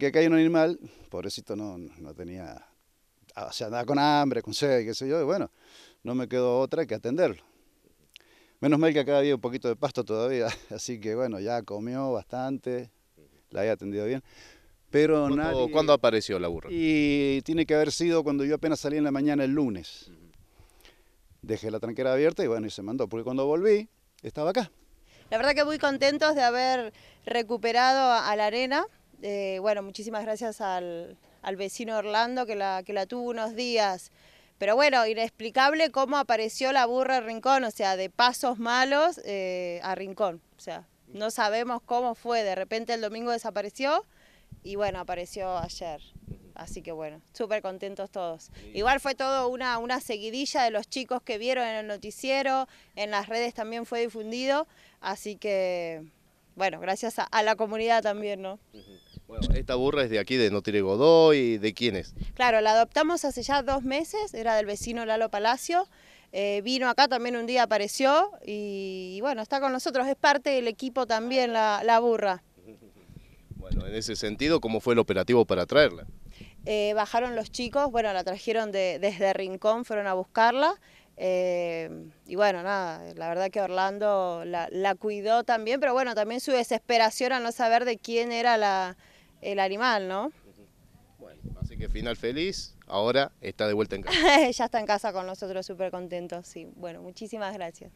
que acá hay un animal, pobrecito no, no tenía, ah, o sea, andaba con hambre, con sed, qué sé yo, y bueno, no me quedó otra que atenderlo. Menos mal que acá había un poquito de pasto todavía, así que bueno, ya comió bastante, la he atendido bien. Pero ¿Cuándo, nadie... ¿Cuándo apareció la burra? Y tiene que haber sido cuando yo apenas salí en la mañana el lunes. Dejé la tranquera abierta y bueno, y se mandó, porque cuando volví estaba acá. La verdad que muy contentos de haber recuperado a la arena, eh, bueno, muchísimas gracias al, vecino Orlando que la, que la tuvo unos días. Pero bueno, inexplicable cómo apareció la burra en Rincón, o sea, de pasos malos eh, a Rincón. O sea, no sabemos cómo fue, de repente el domingo desapareció y bueno, apareció ayer. Así que bueno, súper contentos todos. Igual fue todo una, una seguidilla de los chicos que vieron en el noticiero, en las redes también fue difundido, así que bueno, gracias a la comunidad también, ¿no? esta burra es de aquí, de Godó, Godoy, ¿de quién es? Claro, la adoptamos hace ya dos meses, era del vecino Lalo Palacio. Eh, vino acá también un día, apareció y, bueno, está con nosotros, es parte del equipo también la, burra. Bueno, en ese sentido, ¿cómo fue el operativo para traerla? Eh, bajaron los chicos, bueno, la trajeron de, desde Rincón, fueron a buscarla. Eh, y bueno, nada, la verdad que Orlando la, la, cuidó también, pero bueno, también su desesperación a no saber de quién era la, el animal, ¿no? Bueno, así que final feliz, ahora está de vuelta en casa. ya está en casa con nosotros, súper contento, sí. Bueno, muchísimas gracias.